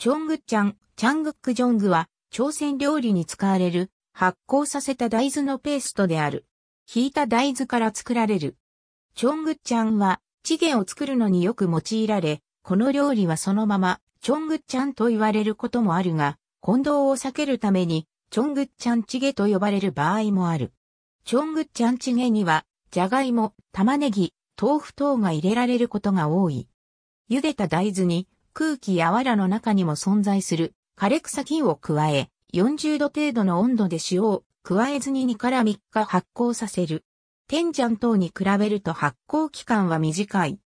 チョングッチャン、チャングックジョングは、朝鮮料理に使われる、発酵させた大豆のペーストである。ひいた大豆から作られる。チョングッチャンは、チゲを作るのによく用いられ、この料理はそのまま、チョングッチャンと言われることもあるが、混同を避けるために、チョングッチャンチゲと呼ばれる場合もある。チョングッチャンチゲには、じゃがいも、玉ねぎ、豆腐等が入れられることが多い。茹でた大豆に、空気やらの中にも存在する枯れ草菌を加え、40度程度の温度で塩を加えずに2から3日発酵させる。天ジャン等に比べると発酵期間は短い。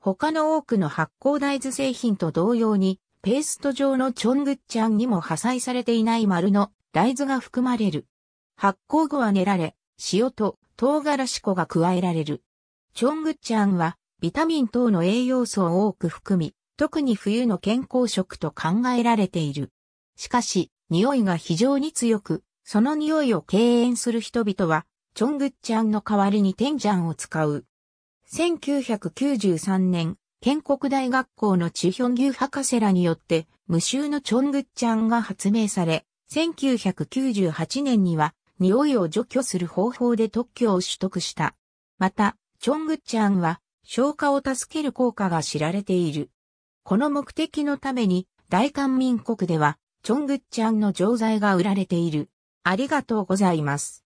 他の多くの発酵大豆製品と同様に、ペースト状のチョングッチャンにも破砕されていない丸の大豆が含まれる。発酵後は練られ、塩と唐辛子粉が加えられる。チョングッチャンはビタミン等の栄養素を多く含み、特に冬の健康食と考えられている。しかし、匂いが非常に強く、その匂いを敬遠する人々は、チョングッチャンの代わりにテンジャンを使う。1993年、建国大学校のチヒョンギュ博士らによって、無臭のチョングッチャンが発明され、1998年には、匂いを除去する方法で特許を取得した。また、チョングッチャンは、消化を助ける効果が知られている。この目的のために、大韓民国では、チョングッチャンの錠剤が売られている。ありがとうございます。